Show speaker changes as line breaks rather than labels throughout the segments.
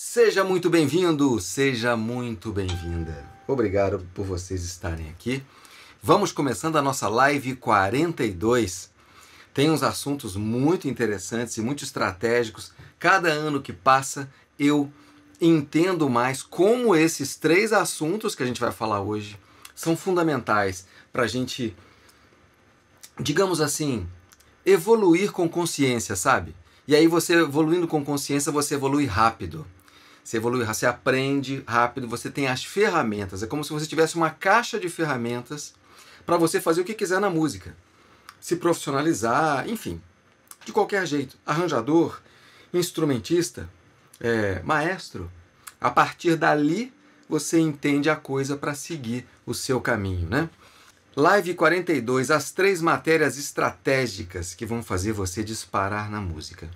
Seja muito bem-vindo, seja muito bem-vinda. Obrigado por vocês estarem aqui. Vamos começando a nossa live 42. Tem uns assuntos muito interessantes e muito estratégicos. Cada ano que passa, eu entendo mais como esses três assuntos que a gente vai falar hoje são fundamentais para a gente, digamos assim, evoluir com consciência, sabe? E aí você evoluindo com consciência, você evolui rápido. Você evolui, você aprende rápido, você tem as ferramentas. É como se você tivesse uma caixa de ferramentas para você fazer o que quiser na música. Se profissionalizar, enfim. De qualquer jeito, arranjador, instrumentista, é, maestro, a partir dali você entende a coisa para seguir o seu caminho, né? Live 42, as três matérias estratégicas que vão fazer você disparar na música.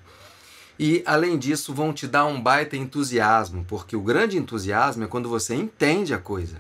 E além disso, vão te dar um baita entusiasmo, porque o grande entusiasmo é quando você entende a coisa.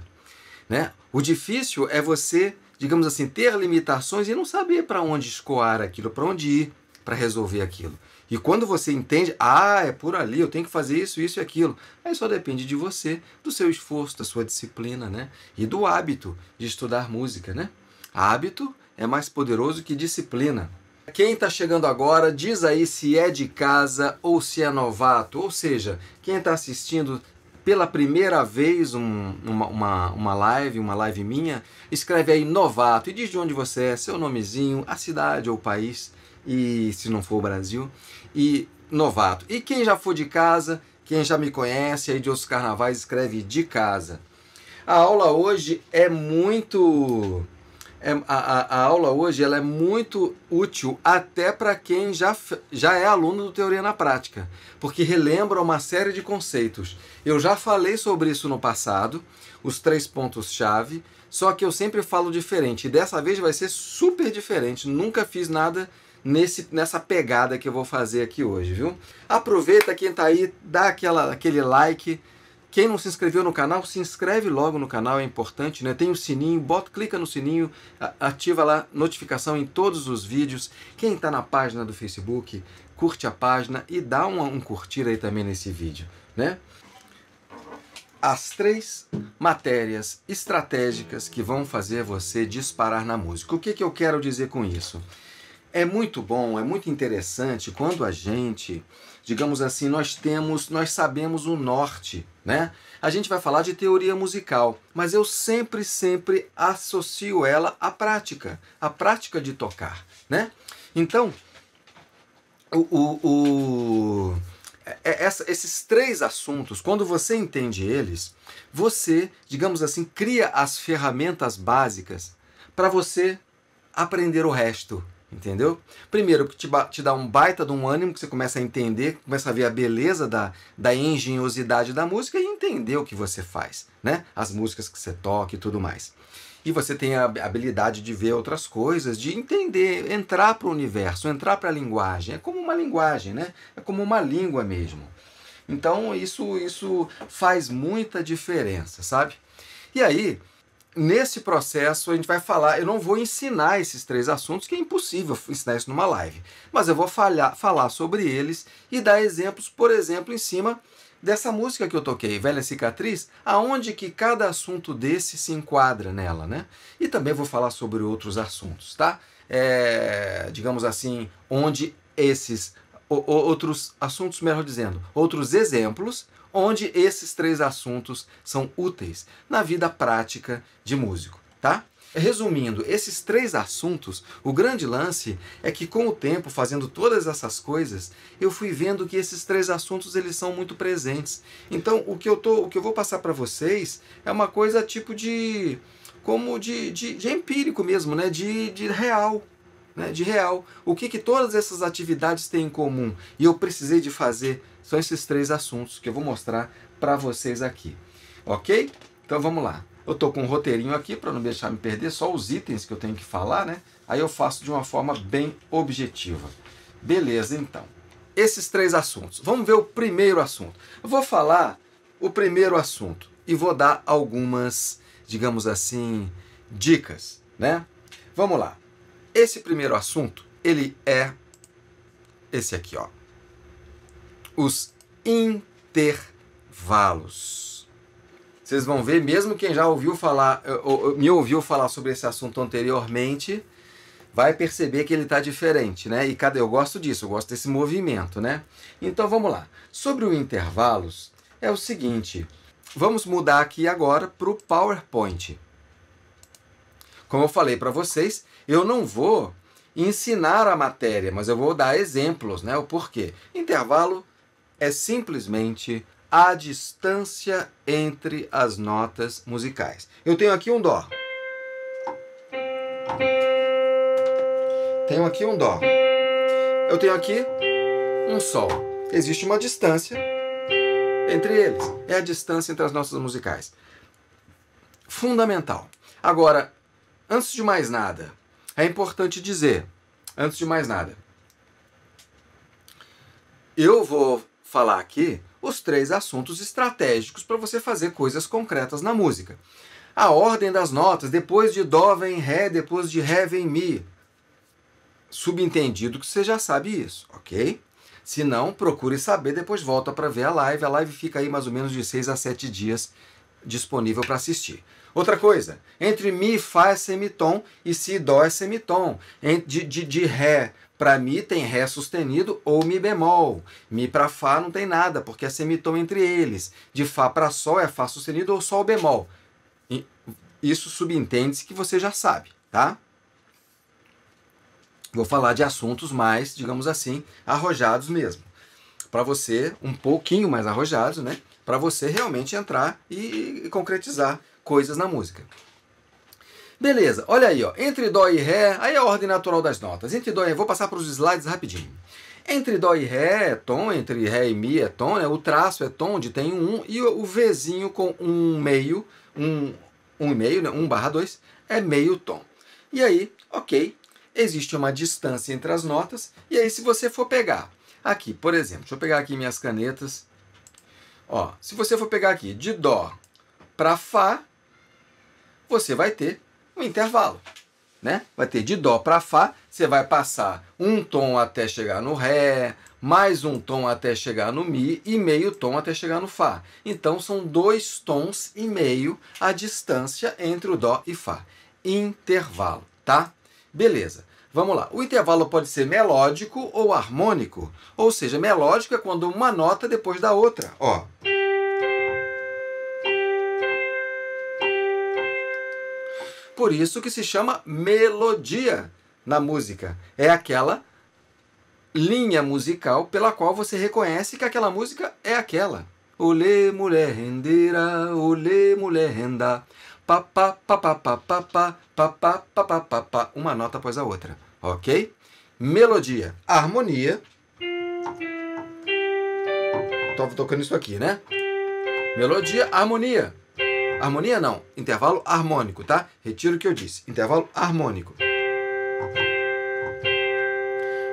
Né? O difícil é você, digamos assim, ter limitações e não saber para onde escoar aquilo, para onde ir para resolver aquilo. E quando você entende, ah, é por ali, eu tenho que fazer isso, isso e aquilo. Aí só depende de você, do seu esforço, da sua disciplina, né? E do hábito de estudar música, né? Hábito é mais poderoso que disciplina. Quem está chegando agora, diz aí se é de casa ou se é novato, ou seja, quem está assistindo pela primeira vez um, uma, uma, uma, live, uma live minha, escreve aí novato e diz de onde você é, seu nomezinho, a cidade ou país, e se não for o Brasil, e novato. E quem já for de casa, quem já me conhece aí de outros carnavais, escreve de casa. A aula hoje é muito é, a, a, aula hoje ela é muito útil até para quem já, já é aluno do Teoria na Prática, porque relembra uma série de conceitos. Eu já falei sobre isso no passado, os três pontos-chave, só que eu sempre falo diferente, e dessa vez vai ser super diferente. Nunca fiz nada nesse, nessa pegada que eu vou fazer aqui hoje, viu? Aproveita quem está aí, dá aquela, aquele like quem não se inscreveu no canal, se inscreve logo no canal, é importante, né? Tem o sininho, bota, clica no sininho, ativa lá notificação em todos os vídeos. Quem está na página do Facebook, curte a página e dá um, um curtir aí também nesse vídeo, né? As três matérias estratégicas que vão fazer você disparar na música. O que, que eu quero dizer com isso? É muito bom, é muito interessante quando a gente, digamos assim, nós temos, nós sabemos o norte, né? A gente vai falar de teoria musical, mas eu sempre, sempre associo ela à prática, à prática de tocar, né? Então, o, o, o é, é, essa, esses três assuntos, quando você entende eles, você, digamos assim, cria as ferramentas básicas para você aprender o resto, Entendeu? Primeiro, que te, te dá um baita de um ânimo, que você começa a entender, começa a ver a beleza da, da engenhosidade da música e entender o que você faz, né? As músicas que você toca e tudo mais. E você tem a habilidade de ver outras coisas, de entender, entrar para o universo, entrar para a linguagem. É como uma linguagem, né? É como uma língua mesmo. Então, isso, isso faz muita diferença, sabe? E aí, nesse processo a gente vai falar, eu não vou ensinar esses três assuntos, que é impossível ensinar isso numa live, mas eu vou falhar, falar sobre eles e dar exemplos, por exemplo, em cima dessa música que eu toquei, Velha Cicatriz, aonde que cada assunto desse se enquadra nela, né? E também vou falar sobre outros assuntos, tá? É, digamos assim, onde esses o, outros assuntos, melhor dizendo, outros exemplos onde esses três assuntos são úteis na vida prática de músico, tá? Resumindo, esses três assuntos, o grande lance é que com o tempo, fazendo todas essas coisas, eu fui vendo que esses três assuntos eles são muito presentes. Então, o que eu tô, o que eu vou passar para vocês é uma coisa tipo de como de, de, de empírico mesmo, né? De, de real, né? De real. O que que todas essas atividades têm em comum? E eu precisei de fazer são esses três assuntos que eu vou mostrar para vocês aqui. Ok? Então vamos lá. Eu estou com um roteirinho aqui para não deixar me perder só os itens que eu tenho que falar, né? Aí eu faço de uma forma bem objetiva. Beleza, então. Esses três assuntos. Vamos ver o primeiro assunto. Eu vou falar o primeiro assunto e vou dar algumas, digamos assim, dicas, né? Vamos lá. Esse primeiro assunto, ele é esse aqui, ó os intervalos. Vocês vão ver, mesmo quem já ouviu falar, eh, me ouviu falar sobre esse assunto anteriormente, vai perceber que ele está diferente, né? E cadê? Eu gosto disso, eu gosto desse movimento, né? Então vamos lá. Sobre o intervalos, é o seguinte: vamos mudar aqui agora para o PowerPoint. Como eu falei para vocês, eu não vou ensinar a matéria, mas eu vou dar exemplos, né? O porquê. Intervalo é simplesmente a distância entre as notas musicais. Eu tenho aqui um Dó. Tenho aqui um Dó. Eu tenho aqui um Sol. Existe uma distância entre eles. É a distância entre as notas musicais. Fundamental. Agora, antes de mais nada, é importante dizer, antes de mais nada, eu vou falar aqui os três assuntos estratégicos para você fazer coisas concretas na música. A ordem das notas, depois de Dó vem Ré, depois de Ré vem Mi. Subentendido que você já sabe isso, ok? Se não, procure saber, depois volta para ver a live. A live fica aí mais ou menos de seis a sete dias disponível para assistir. Outra coisa, entre Mi, Fá é semitom e Si, Dó é semitom. De, de, de Ré para Mi tem Ré sustenido ou Mi bemol. Mi para Fá não tem nada, porque é semitom entre eles. De Fá para Sol é Fá sustenido ou Sol bemol. Isso subentende-se que você já sabe, tá? Vou falar de assuntos mais, digamos assim, arrojados mesmo. Para você, um pouquinho mais arrojados, né? Para você realmente entrar e concretizar coisas na música. Beleza, olha aí, ó. entre dó e ré, aí é a ordem natural das notas. Entre dó e ré, vou passar para os slides rapidinho. Entre dó e ré é tom, entre ré e mi é tom, né? o traço é tom, onde tem um, e o Vzinho com um meio, um, um e meio, né? um barra dois é meio tom. E aí, ok, existe uma distância entre as notas, e aí se você for pegar aqui, por exemplo, deixa eu pegar aqui minhas canetas, ó, se você for pegar aqui de dó para fá, você vai ter um intervalo. Né? Vai ter de Dó para Fá, você vai passar um tom até chegar no Ré, mais um tom até chegar no Mi e meio tom até chegar no Fá. Então são dois tons e meio a distância entre o Dó e Fá. Intervalo, tá? Beleza. Vamos lá. O intervalo pode ser melódico ou harmônico. Ou seja, melódico é quando uma nota depois da outra. Ó. Por isso que se chama melodia na música. É aquela linha musical pela qual você reconhece que aquela música é aquela. Olê mulher rendeira, olê mulher renda. Papá, papá, papá, papá, papá, papá, papá. Uma nota após a outra, ok? Melodia, harmonia. Estava tocando isso aqui, né? Melodia, harmonia. Harmonia não, intervalo harmônico, tá? Retiro o que eu disse. Intervalo harmônico.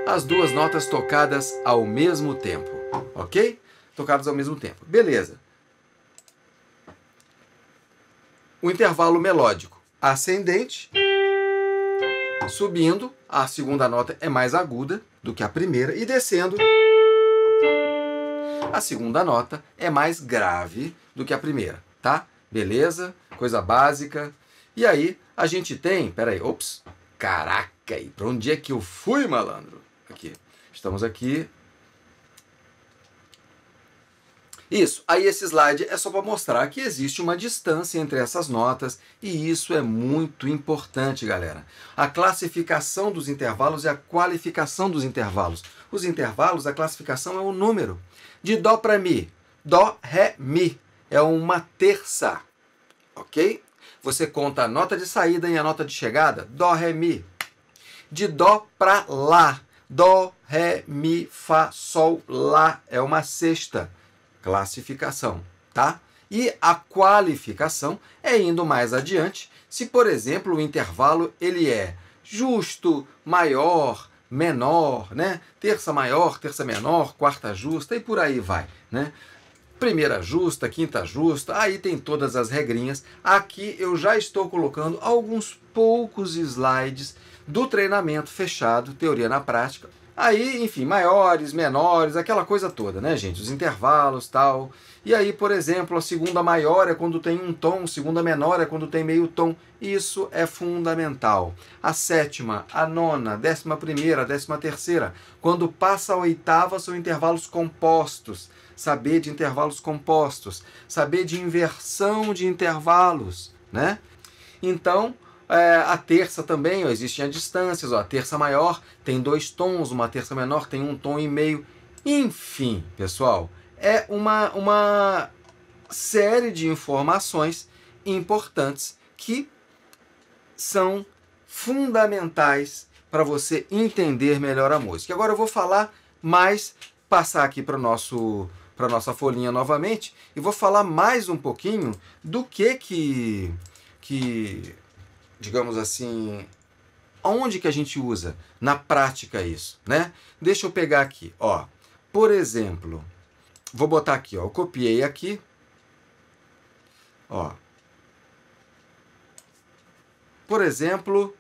As duas notas tocadas ao mesmo tempo, ok? Tocadas ao mesmo tempo. Beleza. O intervalo melódico ascendente, subindo, a segunda nota é mais aguda do que a primeira, e descendo, a segunda nota é mais grave do que a primeira, tá? Beleza? Coisa básica. E aí, a gente tem. Peraí, ops. Caraca, e pra onde é que eu fui, malandro? Aqui. Estamos aqui. Isso. Aí esse slide é só para mostrar que existe uma distância entre essas notas e isso é muito importante, galera. A classificação dos intervalos e é a qualificação dos intervalos. Os intervalos, a classificação é o número. De dó para mi, dó, ré, mi é uma terça, ok? Você conta a nota de saída e a nota de chegada, dó, ré, mi. De dó para lá, dó, ré, mi, fá, sol, lá é uma sexta classificação, tá? E a qualificação é indo mais adiante, se por exemplo o intervalo ele é justo, maior, menor, né? Terça maior, terça menor, quarta justa e por aí vai, né? primeira justa, quinta justa, aí tem todas as regrinhas. Aqui eu já estou colocando alguns poucos slides do treinamento fechado, teoria na prática. Aí, enfim, maiores, menores, aquela coisa toda, né, gente? Os intervalos, tal. E aí, por exemplo, a segunda maior é quando tem um tom, segunda menor é quando tem meio tom. Isso é fundamental. A sétima, a nona, décima primeira, décima terceira. Quando passa a oitava, são intervalos compostos saber de intervalos compostos, saber de inversão de intervalos, né? Então, é, a terça também, ó, existem as distâncias, ó, a terça maior tem dois tons, uma terça menor tem um tom e meio. Enfim, pessoal, é uma, uma série de informações importantes que são fundamentais para você entender melhor a música. Agora eu vou falar mais, passar aqui para o nosso para nossa folhinha novamente e vou falar mais um pouquinho do que que que digamos assim, onde que a gente usa na prática isso, né? Deixa eu pegar aqui, ó. Por exemplo, vou botar aqui, ó, eu copiei aqui. Ó. Por exemplo,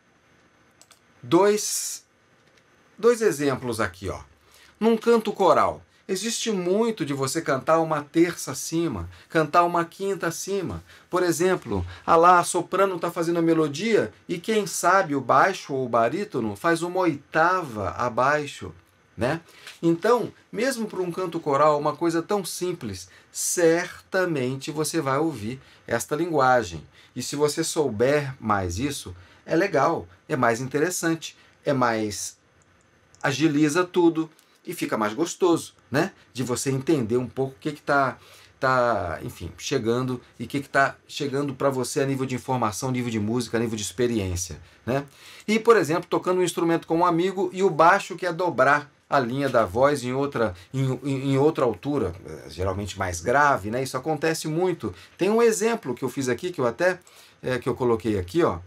dois dois exemplos aqui, ó. Num canto coral, Existe muito de você cantar uma terça acima, cantar uma quinta acima. Por exemplo, a lá a soprano está fazendo a melodia e quem sabe o baixo ou o barítono faz uma oitava abaixo. Né? Então, mesmo para um canto coral, uma coisa tão simples, certamente você vai ouvir esta linguagem. E se você souber mais isso, é legal, é mais interessante, é mais agiliza tudo e fica mais gostoso né? De você entender um pouco o que está, tá, enfim, chegando e o que está chegando para você a nível de informação, nível de música, nível de experiência, né? E, por exemplo, tocando um instrumento com um amigo e o baixo que é dobrar a linha da voz em outra, em, em, outra altura, eh, geralmente mais grave, né? Isso acontece muito. Tem um exemplo que eu fiz aqui, que eu até, é, que eu coloquei aqui, ó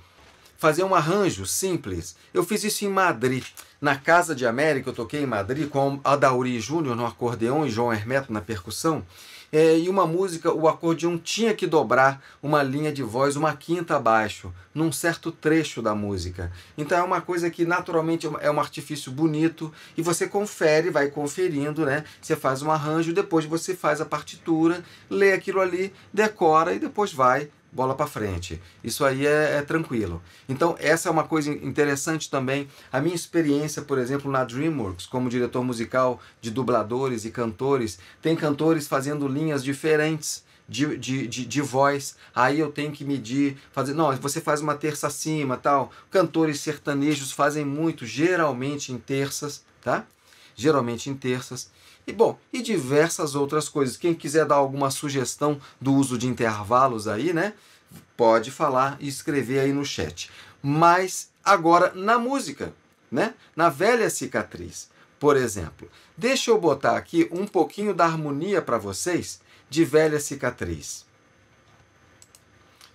fazer um arranjo simples. Eu fiz isso em Madrid. Na Casa de América, eu toquei em Madrid com Adauri Júnior no acordeão e João Hermeto na percussão. É, e uma música, o acordeão tinha que dobrar uma linha de voz, uma quinta abaixo, num certo trecho da música. Então é uma coisa que naturalmente é, é um artifício bonito e você confere, vai conferindo, né? Você faz um arranjo, depois você faz a partitura, lê aquilo ali, decora e depois vai bola para frente. Isso aí é, é, tranquilo. Então, essa é uma coisa interessante também. A minha experiência, por exemplo, na DreamWorks, como diretor musical de dubladores e cantores, tem cantores fazendo linhas diferentes. De, de, de, de voz, aí eu tenho que medir, fazer, não, você faz uma terça acima, tal. Cantores sertanejos fazem muito, geralmente em terças, tá? Geralmente em terças. E bom, e diversas outras coisas. Quem quiser dar alguma sugestão do uso de intervalos aí, né? Pode falar e escrever aí no chat. Mas agora na música, né? Na velha cicatriz, por exemplo. Deixa eu botar aqui um pouquinho da harmonia para vocês de velha cicatriz.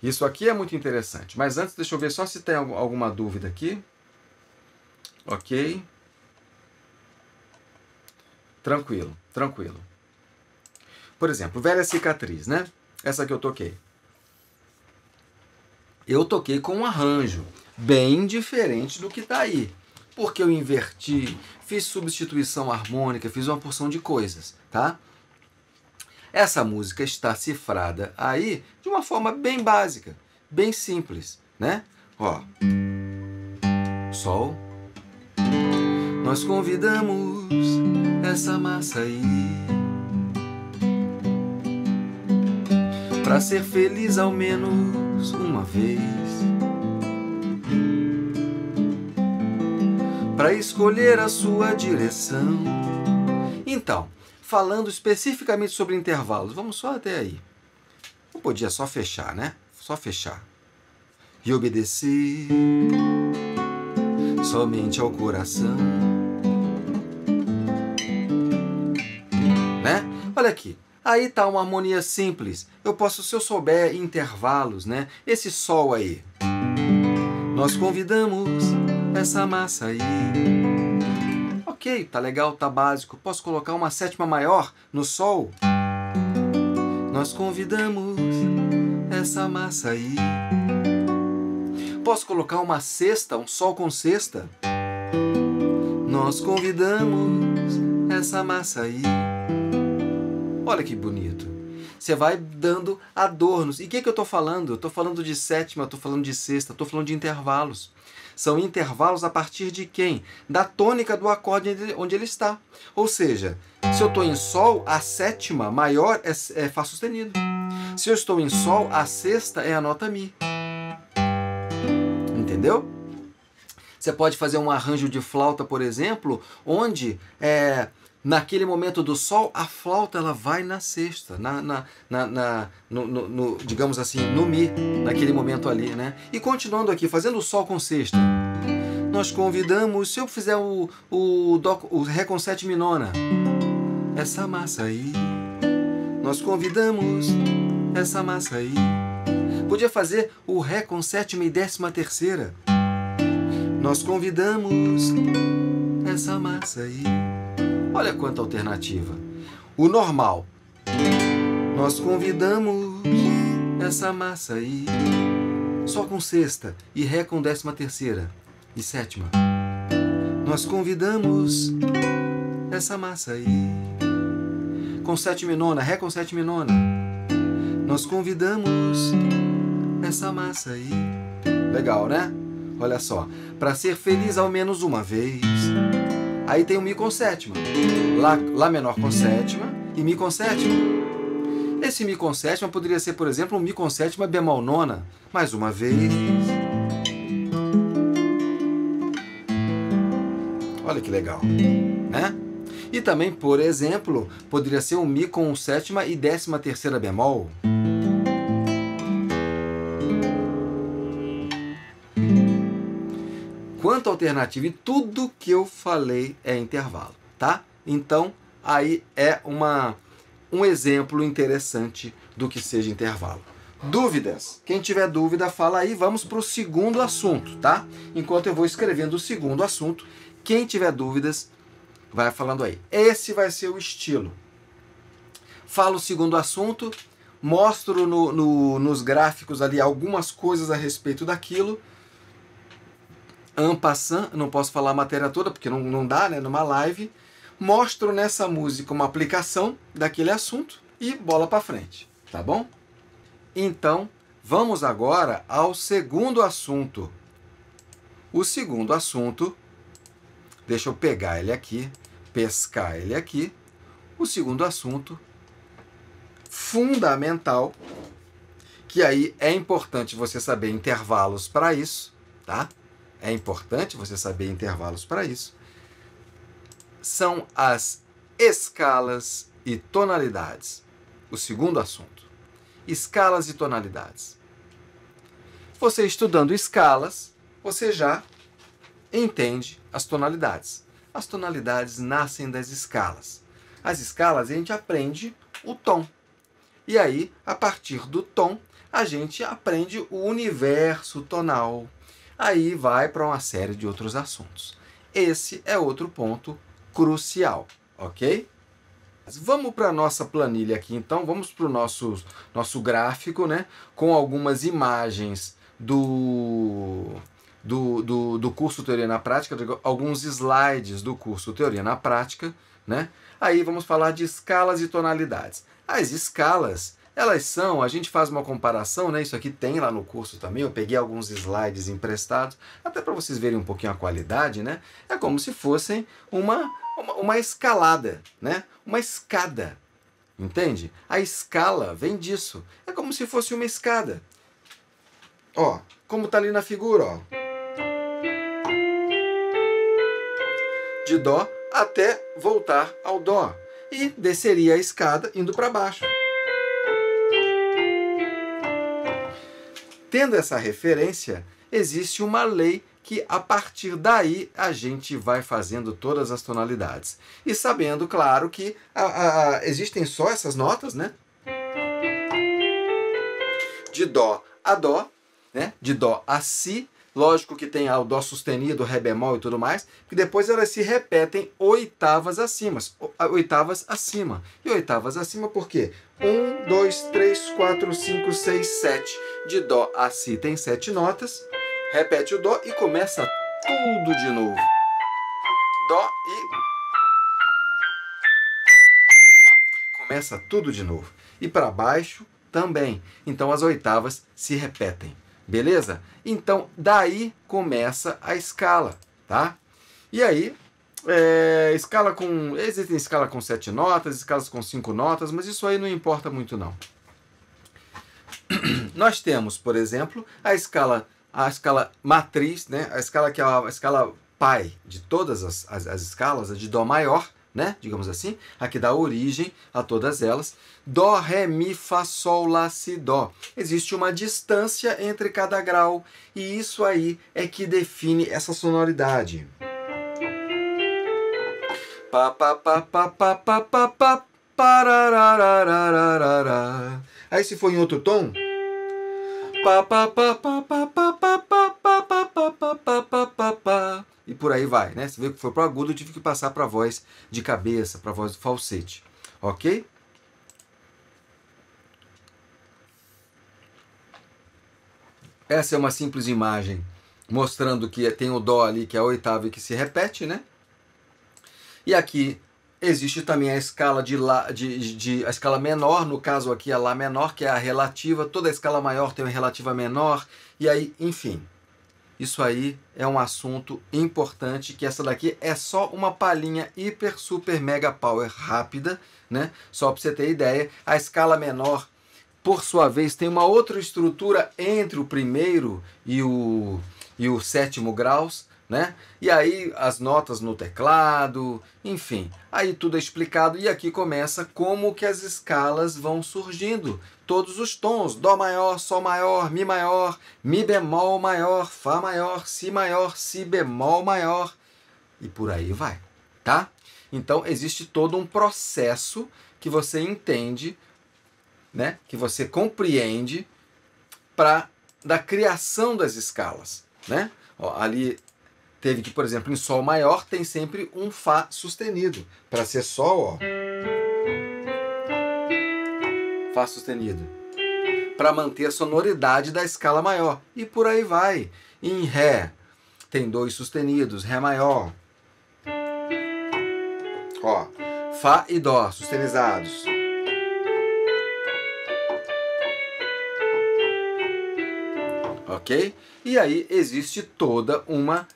Isso aqui é muito interessante. Mas antes, deixa eu ver só se tem alguma dúvida aqui. Ok. Tranquilo, tranquilo. Por exemplo, velha cicatriz, né? Essa que eu toquei. Eu toquei com um arranjo bem diferente do que tá aí. Porque eu inverti, fiz substituição harmônica, fiz uma porção de coisas, tá? Essa música está cifrada aí de uma forma bem básica, bem simples, né? Ó. Sol, nós convidamos essa massa aí para ser feliz ao menos uma vez. Para escolher a sua direção. Então, falando especificamente sobre intervalos, vamos só até aí. Não podia só fechar, né? Só fechar. E obedecer somente ao coração. Olha aqui. Aí está uma harmonia simples. Eu posso, se eu souber, intervalos, né? Esse sol aí. Nós convidamos essa massa aí. Ok, tá legal, tá básico. Posso colocar uma sétima maior no sol? Nós convidamos essa massa aí. Posso colocar uma sexta, um sol com sexta? Nós convidamos essa massa aí. Olha que bonito. Você vai dando adornos. E o que, que eu estou falando? Eu estou falando de sétima, estou falando de sexta, estou falando de intervalos. São intervalos a partir de quem? Da tônica do acorde onde ele está. Ou seja, se eu estou em Sol, a sétima maior é, é Fá sustenido. Se eu estou em Sol, a sexta é a nota Mi. Entendeu? Você pode fazer um arranjo de flauta, por exemplo, onde é, naquele momento do sol, a flauta ela vai na sexta, na, na, na, na no, no, no, digamos assim, no mi, naquele momento ali, né? E continuando aqui, fazendo o sol com sexta, nós convidamos, se eu fizer o, o, doc, o ré com sétima nona, essa massa aí, nós convidamos essa massa aí. Podia fazer o ré com sétima e décima terceira. Nós convidamos essa massa aí. Olha quanta alternativa. O normal. Nós convidamos essa massa aí. Só com sexta e ré com décima terceira e sétima. Nós convidamos essa massa aí. Com sétima e nona, ré com sétima e nona. Nós convidamos essa massa aí. Legal, né? Olha só. Para ser feliz ao menos uma vez. Aí tem o Mi com sétima. Lá, lá menor com sétima e Mi com sétima. Esse Mi com sétima poderia ser, por exemplo, um Mi com sétima bemol nona. Mais uma vez. Olha que legal, né? E também, por exemplo, poderia ser um Mi com sétima e décima terceira bemol. quanto alternativa. E tudo que eu falei é intervalo, tá? Então, aí é uma, um exemplo interessante do que seja intervalo. Dúvidas? Quem tiver dúvida, fala aí. Vamos para o segundo assunto, tá? Enquanto eu vou escrevendo o segundo assunto, quem tiver dúvidas, vai falando aí. Esse vai ser o estilo. Falo o segundo assunto, mostro no, no, nos gráficos ali algumas coisas a respeito daquilo Ampassan, não posso falar a matéria toda porque não, não dá, né, numa live. Mostro nessa música uma aplicação daquele assunto e bola para frente, tá bom? Então, vamos agora ao segundo assunto. O segundo assunto, deixa eu pegar ele aqui, pescar ele aqui. O segundo assunto fundamental, que aí é importante você saber intervalos para isso, tá? é importante você saber intervalos para isso, são as escalas e tonalidades. O segundo assunto. Escalas e tonalidades. Você estudando escalas, você já entende as tonalidades. As tonalidades nascem das escalas. As escalas a gente aprende o tom. E aí, a partir do tom, a gente aprende o universo tonal, aí vai para uma série de outros assuntos. Esse é outro ponto crucial, ok? Vamos para a nossa planilha aqui então, vamos para o nosso, nosso gráfico, né? Com algumas imagens do, do, do, do curso Teoria na Prática, alguns slides do curso Teoria na Prática, né? Aí vamos falar de escalas e tonalidades. As escalas elas são, a gente faz uma comparação, né? Isso aqui tem lá no curso também, eu peguei alguns slides emprestados, até para vocês verem um pouquinho a qualidade, né? É como se fossem uma, uma, uma escalada, né? Uma escada. Entende? A escala vem disso. É como se fosse uma escada. Ó, como tá ali na figura, ó. De dó até voltar ao dó. E desceria a escada indo para baixo. Tendo essa referência, existe uma lei que a partir daí a gente vai fazendo todas as tonalidades. E sabendo, claro, que a, a, existem só essas notas, né? De Dó a Dó, né? de Dó a Si, Lógico que tem o Dó sustenido, Ré bemol e tudo mais, que depois elas se repetem oitavas acima. Oitavas acima. E oitavas acima por quê? 1, 2, 3, 4, 5, 6, 7. De Dó a Si tem sete notas. Repete o Dó e começa tudo de novo. Dó e. Começa tudo de novo. E para baixo também. Então as oitavas se repetem. Beleza? Então, daí começa a escala, tá? E aí, é, escala com. Existem escala com sete notas, escalas com cinco notas, mas isso aí não importa muito, não. Nós temos, por exemplo, a escala, a escala matriz, né? a escala que é a, escala pai de todas as, as, as escalas, a de Dó maior, né? Digamos assim, a que dá origem a todas elas. Dó, ré, mi, fá, sol, lá, si, dó. Existe uma distância entre cada grau e isso aí é que define essa sonoridade. Pa pa pa pa pa pa pa pa Aí se for em outro tom, e por aí vai, né? Você vê que foi pro agudo, eu tive que passar pra voz de cabeça, pra voz do falsete, ok? Essa é uma simples imagem mostrando que tem o dó ali, que é a oitava e que se repete, né? E aqui Existe também a escala de, lá, de, de, a escala menor, no caso aqui a lá menor, que é a relativa, toda a escala maior tem uma relativa menor, e aí, enfim. Isso aí é um assunto importante, que essa daqui é só uma palhinha hiper, super, mega power rápida, né? Só para você ter ideia, a escala menor, por sua vez, tem uma outra estrutura entre o primeiro e o, e o sétimo graus, né? E aí as notas no teclado, enfim, aí tudo é explicado e aqui começa como que as escalas vão surgindo. Todos os tons, dó maior, sol maior, mi maior, mi bemol maior, fá maior, si maior, si bemol maior e por aí vai, tá? Então existe todo um processo que você entende, né? Que você compreende para da criação das escalas, né? Ó, ali teve que, por exemplo, em Sol maior tem sempre um Fá sustenido. Para ser Sol, ó. Fá sustenido. Para manter a sonoridade da escala maior. E por aí vai. Em Ré tem dois sustenidos, Ré maior. Ó, Fá e Dó sustenizados. Ok? E aí existe toda uma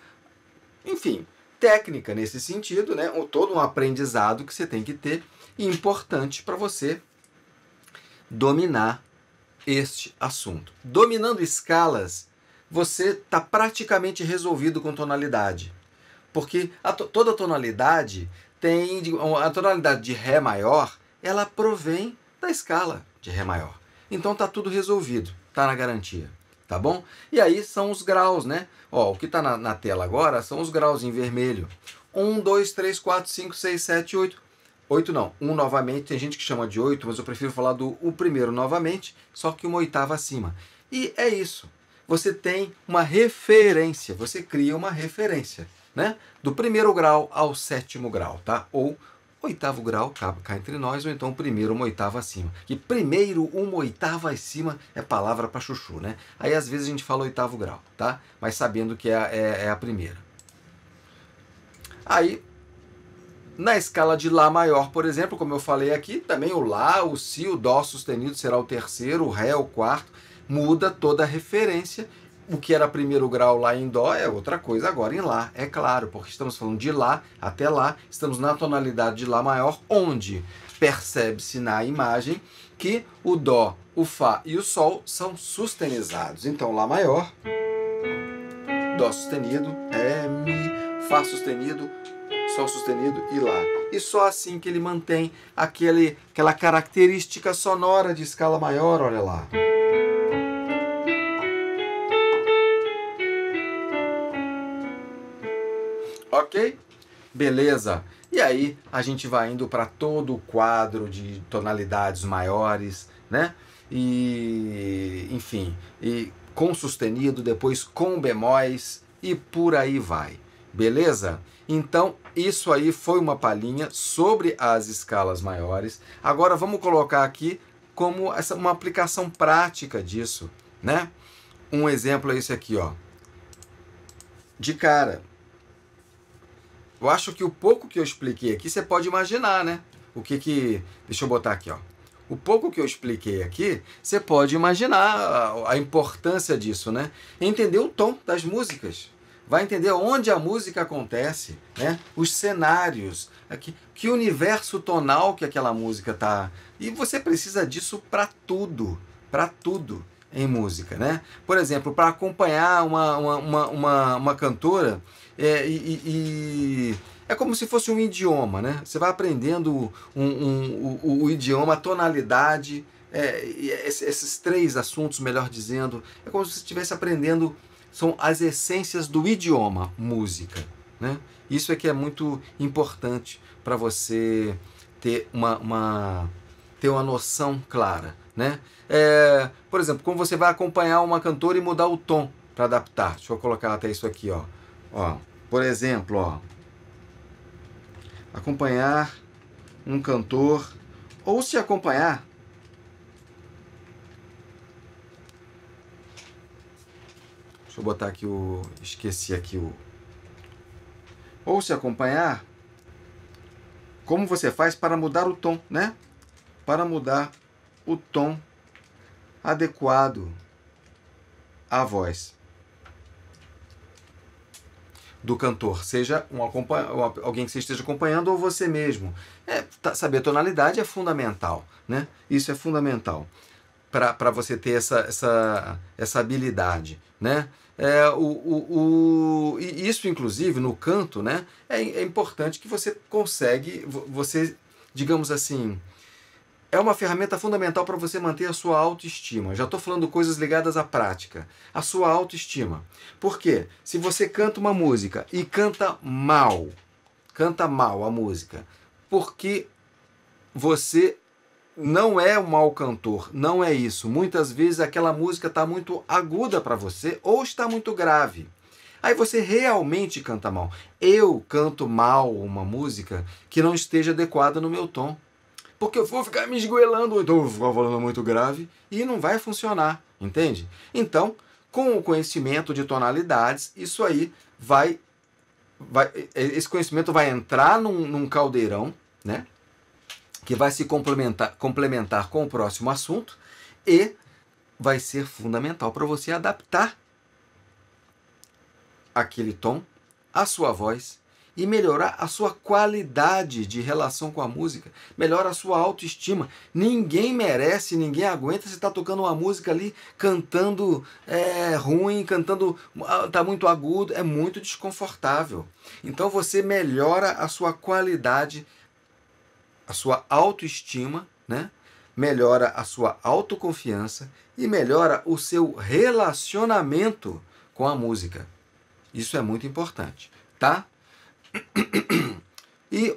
enfim, técnica nesse sentido, né? todo um aprendizado que você tem que ter e importante para você dominar este assunto. Dominando escalas, você está praticamente resolvido com tonalidade. Porque a to toda tonalidade tem. A tonalidade de Ré maior, ela provém da escala de Ré maior. Então tá tudo resolvido, tá na garantia tá bom? E aí são os graus, né? Ó, o que tá na, na, tela agora são os graus em vermelho. 1, 2, 3, 4, 5, 6, 7, 8. 8 não, 1 um novamente, tem gente que chama de 8, mas eu prefiro falar do o primeiro novamente, só que uma oitava acima. E é isso. Você tem uma referência, você cria uma referência, né? Do primeiro grau ao sétimo grau, tá? Ou Oitavo grau, cabe cá entre nós, ou então primeiro uma oitava acima. Que primeiro uma oitava acima é palavra para chuchu, né? Aí às vezes a gente fala oitavo grau, tá? Mas sabendo que é, é, é a primeira. Aí, na escala de Lá maior, por exemplo, como eu falei aqui, também o Lá, o Si, o Dó sustenido será o terceiro, o Ré, o quarto, muda toda a referência o que era primeiro grau lá em Dó é outra coisa agora em Lá, é claro, porque estamos falando de Lá até Lá, estamos na tonalidade de Lá maior, onde percebe-se na imagem que o Dó, o Fá e o Sol são sustenizados. Então, Lá maior, Dó sustenido, é Mi, Fá sustenido, Sol sustenido e Lá. E só assim que ele mantém aquele, aquela característica sonora de escala maior, olha lá. ok? Beleza. E aí a gente vai indo para todo o quadro de tonalidades maiores, né? E enfim, e com sustenido, depois com bemóis e por aí vai. Beleza? Então, isso aí foi uma palhinha sobre as escalas maiores. Agora vamos colocar aqui como essa, uma aplicação prática disso, né? Um exemplo é esse aqui, ó. De cara, eu acho que o pouco que eu expliquei aqui, você pode imaginar, né? O que que... Deixa eu botar aqui, ó. O pouco que eu expliquei aqui, você pode imaginar a, a importância disso, né? Entender o tom das músicas vai entender onde a música acontece, né? os cenários, é que, que universo tonal que aquela música tá. E você precisa disso para tudo, para tudo em música, né? Por exemplo, para acompanhar uma, uma, uma, uma, uma cantora é, e, e, é como se fosse um idioma, né? Você vai aprendendo um, um, um, o, o, idioma, a tonalidade, é, esses três assuntos, melhor dizendo, é como se você estivesse aprendendo são as essências do idioma música, né? Isso é que é muito importante para você ter uma, uma ter uma noção clara. Né? É, por exemplo, como você vai acompanhar uma cantora e mudar o tom para adaptar. Deixa eu colocar até isso aqui. Ó. Ó, por exemplo, ó, acompanhar um cantor ou se acompanhar Deixa eu botar aqui o. Esqueci aqui o. Ou se acompanhar, como você faz para mudar o tom, né? para mudar o tom adequado à voz do cantor, seja um alguém que você esteja acompanhando ou você mesmo. É, tá, saber a tonalidade é fundamental, né? Isso é fundamental para você ter essa, essa, essa habilidade, né? É, o, o, o, e isso, inclusive, no canto, né? É, é importante que você consegue, você, digamos assim, é uma ferramenta fundamental para você manter a sua autoestima. Já estou falando coisas ligadas à prática. A sua autoestima. Por quê? Se você canta uma música e canta mal, canta mal a música, porque você não é um mau cantor, não é isso. Muitas vezes aquela música está muito aguda para você ou está muito grave. Aí você realmente canta mal. Eu canto mal uma música que não esteja adequada no meu tom porque eu vou ficar me esgoelando, então eu vou ficar falando muito grave e não vai funcionar, entende? Então, com o conhecimento de tonalidades, isso aí vai. vai é, esse conhecimento vai entrar num, num caldeirão, né? Que vai se complementar, complementar com o próximo assunto e vai ser fundamental para você adaptar aquele tom à sua voz e melhorar a sua qualidade de relação com a música, melhora a sua autoestima. Ninguém merece, ninguém aguenta se está tocando uma música ali cantando é, ruim, cantando ah, tá muito agudo, é muito desconfortável. Então você melhora a sua qualidade, a sua autoestima, né? Melhora a sua autoconfiança e melhora o seu relacionamento com a música. Isso é muito importante, tá? E,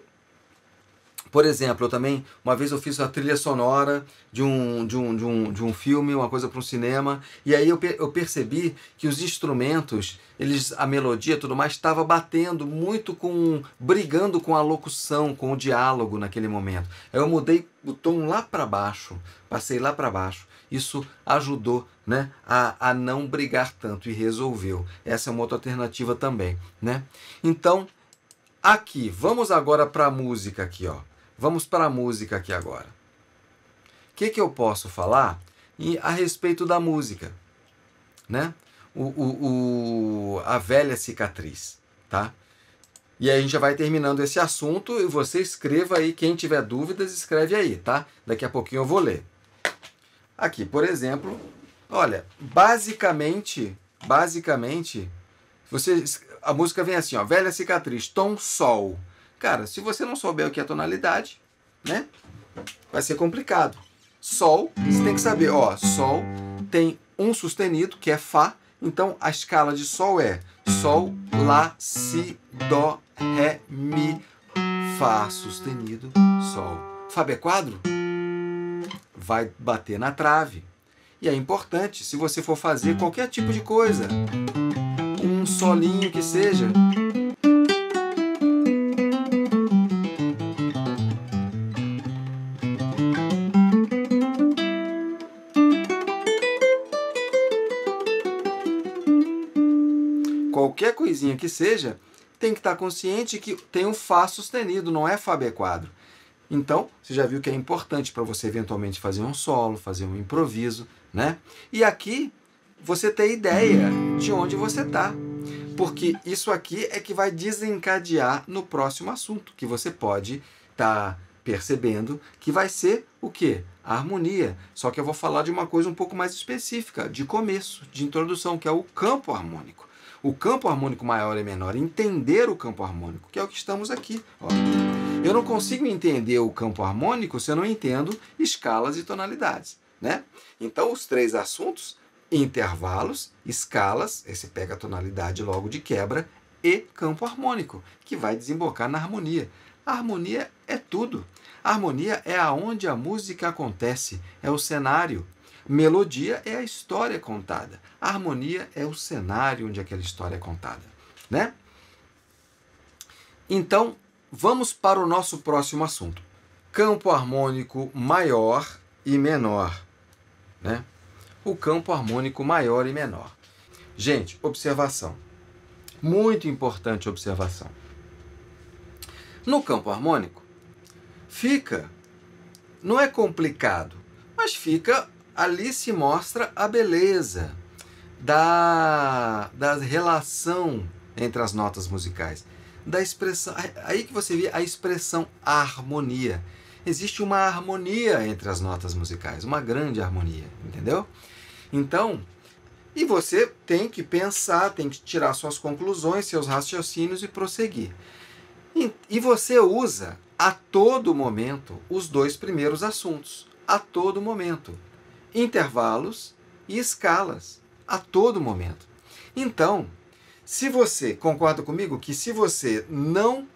por exemplo, eu também, uma vez eu fiz a trilha sonora de um, de um, de um, de um filme, uma coisa para um cinema, e aí eu, eu percebi que os instrumentos, eles a melodia tudo mais, estava batendo muito com. brigando com a locução, com o diálogo naquele momento. Aí eu mudei o tom lá para baixo, passei lá para baixo. Isso ajudou né, a, a não brigar tanto e resolveu. Essa é uma outra alternativa também. Né? Então, Aqui, vamos agora para a música aqui, ó. Vamos para a música aqui agora. O que, que eu posso falar a respeito da música? Né? O, o, o, a velha cicatriz, tá? E aí a gente já vai terminando esse assunto e você escreva aí, quem tiver dúvidas, escreve aí, tá? Daqui a pouquinho eu vou ler. Aqui, por exemplo, olha, basicamente, basicamente, você a música vem assim, ó, velha cicatriz, tom sol. Cara, se você não souber o que é tonalidade, né? Vai ser complicado. Sol, você tem que saber, ó, sol tem um sustenido, que é fá, então a escala de sol é sol, lá, si, dó, ré, mi, fá sustenido, sol. Fá B4 é vai bater na trave. E é importante, se você for fazer qualquer tipo de coisa, um solinho que seja. Qualquer coisinha que seja, tem que estar tá consciente que tem um Fá sustenido, não é Fá b Então, você já viu que é importante para você eventualmente fazer um solo, fazer um improviso, né? E aqui você ter ideia de onde você está. Porque isso aqui é que vai desencadear no próximo assunto, que você pode estar tá percebendo que vai ser o quê? A harmonia. Só que eu vou falar de uma coisa um pouco mais específica, de começo, de introdução, que é o campo harmônico. O campo harmônico maior e menor, entender o campo harmônico, que é o que estamos aqui. Ó. Eu não consigo entender o campo harmônico se eu não entendo escalas e tonalidades. Né? Então, os três assuntos intervalos, escalas, esse pega a tonalidade logo de quebra, e campo harmônico, que vai desembocar na harmonia. A harmonia é tudo. A harmonia é aonde a música acontece, é o cenário. Melodia é a história contada. A harmonia é o cenário onde aquela história é contada, né? Então, vamos para o nosso próximo assunto. Campo harmônico maior e menor, né? o campo harmônico maior e menor. Gente, observação. Muito importante observação. No campo harmônico, fica, não é complicado, mas fica, ali se mostra a beleza da, da relação entre as notas musicais. Da expressão, aí que você vê a expressão harmonia. Existe uma harmonia entre as notas musicais, uma grande harmonia, entendeu? Então, e você tem que pensar, tem que tirar suas conclusões, seus raciocínios e prosseguir. E, e você usa a todo momento os dois primeiros assuntos, a todo momento. Intervalos e escalas, a todo momento. Então, se você concorda comigo que se você não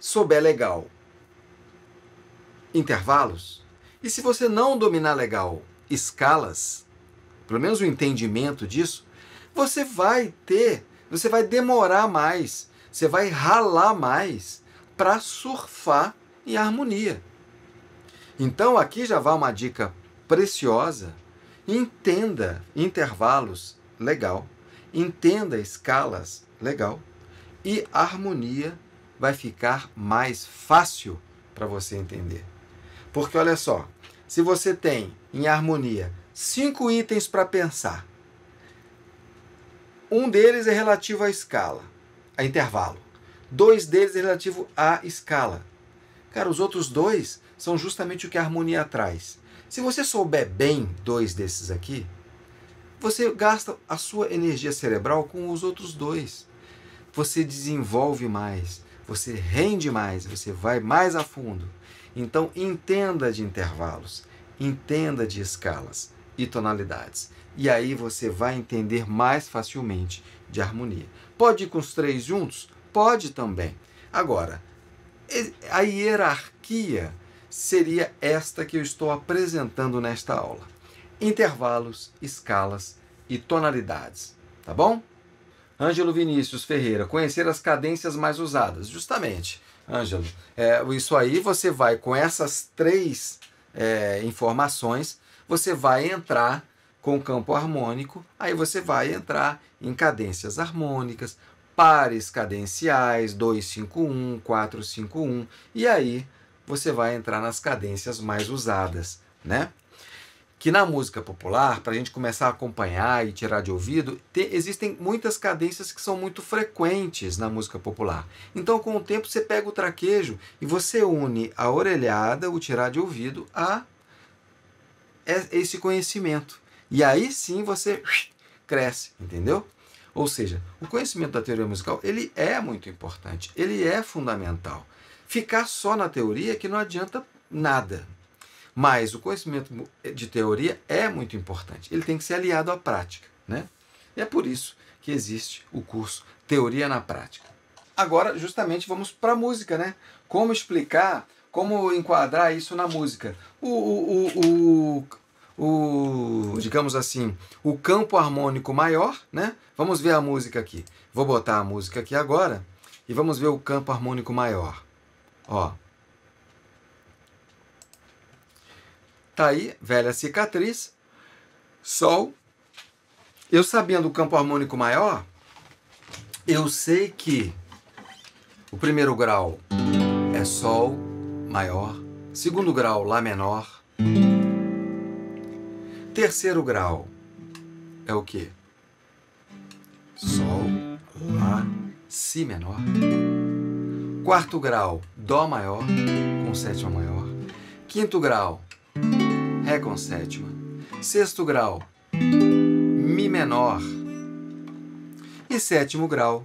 souber legal intervalos, e se você não dominar legal escalas, pelo menos o entendimento disso, você vai ter, você vai demorar mais, você vai ralar mais para surfar em harmonia. Então aqui já vai uma dica preciosa. Entenda intervalos, legal. Entenda escalas, legal. E harmonia vai ficar mais fácil para você entender. Porque olha só, se você tem em harmonia cinco itens para pensar. Um deles é relativo à escala, a intervalo. Dois deles é relativo à escala. Cara, os outros dois são justamente o que a harmonia traz. Se você souber bem dois desses aqui, você gasta a sua energia cerebral com os outros dois. Você desenvolve mais, você rende mais, você vai mais a fundo. Então, entenda de intervalos, entenda de escalas e tonalidades. E aí você vai entender mais facilmente de harmonia. Pode ir com os três juntos? Pode também. Agora, a hierarquia seria esta que eu estou apresentando nesta aula: intervalos, escalas e tonalidades. Tá bom? Ângelo Vinícius Ferreira, conhecer as cadências mais usadas. Justamente, Ângelo, é, isso aí você vai com essas três é, informações você vai entrar com o campo harmônico, aí você vai entrar em cadências harmônicas, pares cadenciais, 251, 451, e aí você vai entrar nas cadências mais usadas, né? Que na música popular, para a gente começar a acompanhar e tirar de ouvido, te, existem muitas cadências que são muito frequentes na música popular. Então, com o tempo, você pega o traquejo e você une a orelhada, o tirar de ouvido, a é esse conhecimento. E aí sim você cresce, entendeu? Ou seja, o conhecimento da teoria musical, ele é muito importante, ele é fundamental. Ficar só na teoria que não adianta nada. Mas o conhecimento de teoria é muito importante. Ele tem que ser aliado à prática, né? E é por isso que existe o curso Teoria na Prática. Agora, justamente, vamos para a música, né? Como explicar, como enquadrar isso na música. o, o, o o, digamos assim, o campo harmônico maior, né? Vamos ver a música aqui. Vou botar a música aqui agora e vamos ver o campo harmônico maior. Ó. Tá aí, velha cicatriz, sol. Eu sabendo o campo harmônico maior, eu sei que o primeiro grau é sol maior, segundo grau lá menor, terceiro grau é o que? Sol, Lá, Si menor. Quarto grau, Dó maior com sétima maior. Quinto grau, Ré com sétima. Sexto grau, Mi menor. E sétimo grau,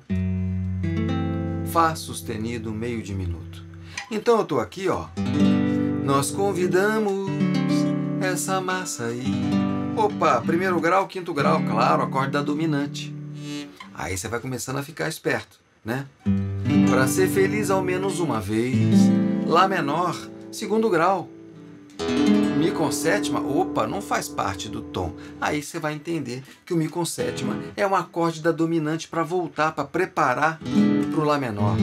Fá sustenido meio diminuto. Então eu tô aqui, ó. Nós convidamos essa massa aí Opa, primeiro grau, quinto grau, claro, acorde da dominante. Aí você vai começando a ficar esperto, né? Para ser feliz ao menos uma vez. Lá menor, segundo grau. Mi com sétima, opa, não faz parte do tom. Aí você vai entender que o Mi com sétima é um acorde da dominante para voltar, para preparar para o Lá menor.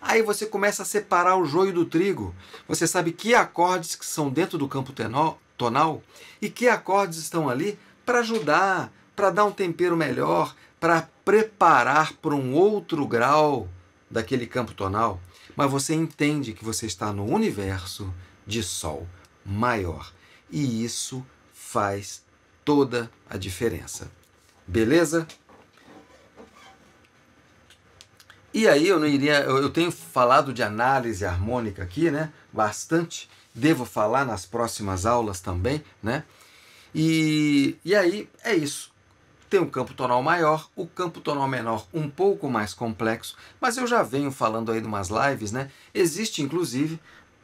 Aí você começa a separar o joio do trigo. Você sabe que acordes que são dentro do campo tenor tonal e que acordes estão ali para ajudar, para dar um tempero melhor, para preparar para um outro grau daquele campo tonal. Mas você entende que você está no universo de Sol maior e isso faz toda a diferença. Beleza? E aí eu não iria, eu tenho falado de análise harmônica aqui, né? Bastante devo falar nas próximas aulas também, né? E, e aí é isso. Tem o campo tonal maior, o campo tonal menor um pouco mais complexo, mas eu já venho falando aí de umas lives, né? Existe inclusive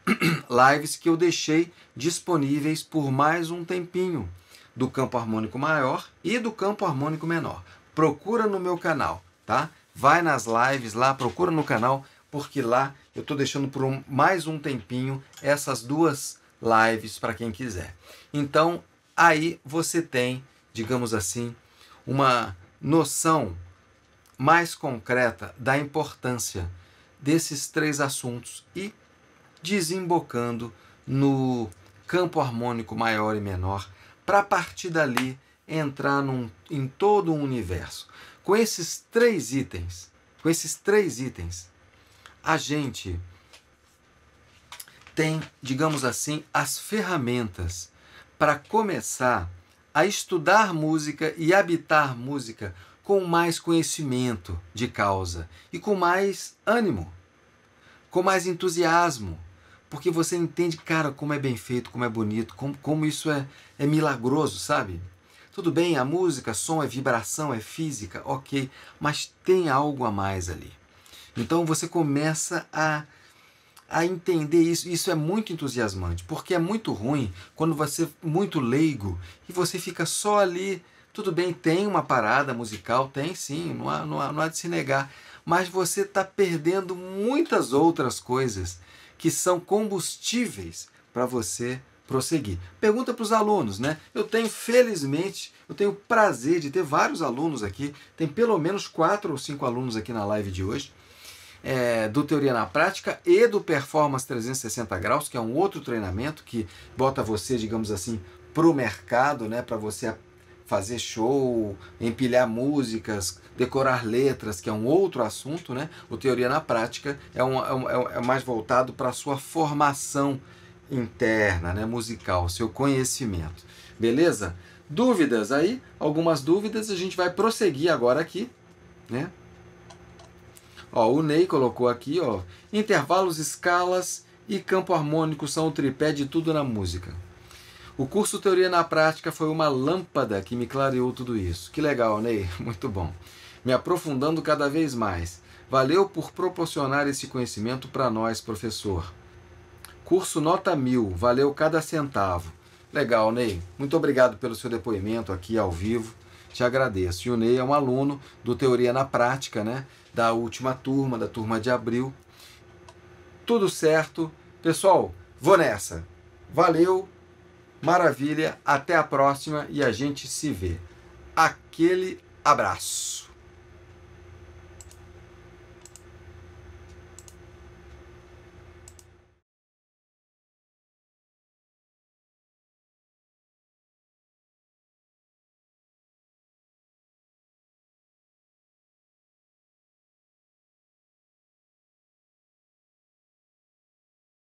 lives que eu deixei disponíveis por mais um tempinho do campo harmônico maior e do campo harmônico menor. Procura no meu canal, tá? Vai nas lives lá, procura no canal, porque lá eu estou deixando por um, mais um tempinho essas duas lives para quem quiser. Então, aí você tem, digamos assim, uma noção mais concreta da importância desses três assuntos e desembocando no campo harmônico maior e menor, para a partir dali entrar num, em todo o universo. Com esses três itens, com esses três itens, a gente tem, digamos assim, as ferramentas para começar a estudar música e habitar música com mais conhecimento de causa e com mais ânimo, com mais entusiasmo, porque você entende, cara, como é bem feito, como é bonito, como, como isso é, é milagroso, sabe? Tudo bem, a música, som é vibração, é física, ok, mas tem algo a mais ali. Então você começa a, a entender isso. Isso é muito entusiasmante, porque é muito ruim quando você é muito leigo e você fica só ali. Tudo bem, tem uma parada musical, tem sim, não há, não há, não há de se negar. Mas você está perdendo muitas outras coisas que são combustíveis para você prosseguir. Pergunta para os alunos, né? Eu tenho, felizmente, eu tenho o prazer de ter vários alunos aqui, tem pelo menos quatro ou cinco alunos aqui na live de hoje é, do Teoria na Prática e do Performance 360 Graus, que é um outro treinamento que bota você, digamos assim, para o mercado, né, para você fazer show, empilhar músicas, decorar letras, que é um outro assunto, né? O Teoria na Prática é, um, é, um, é, é mais voltado para a sua formação interna, né, musical, seu conhecimento. Beleza? Dúvidas aí? Algumas dúvidas, a gente vai prosseguir agora aqui, né? Ó, o Ney colocou aqui, ó, intervalos, escalas e campo harmônico são o tripé de tudo na música. O curso Teoria na Prática foi uma lâmpada que me clareou tudo isso. Que legal, Ney, muito bom. Me aprofundando cada vez mais. Valeu por proporcionar esse conhecimento para nós, professor. Curso nota mil, valeu cada centavo. Legal, Ney. Muito obrigado pelo seu depoimento aqui ao vivo. Te agradeço. E o Ney é um aluno do Teoria na Prática, né? da última turma, da turma de abril. Tudo certo. Pessoal, vou nessa. Valeu, maravilha, até a próxima e a gente se vê. Aquele abraço.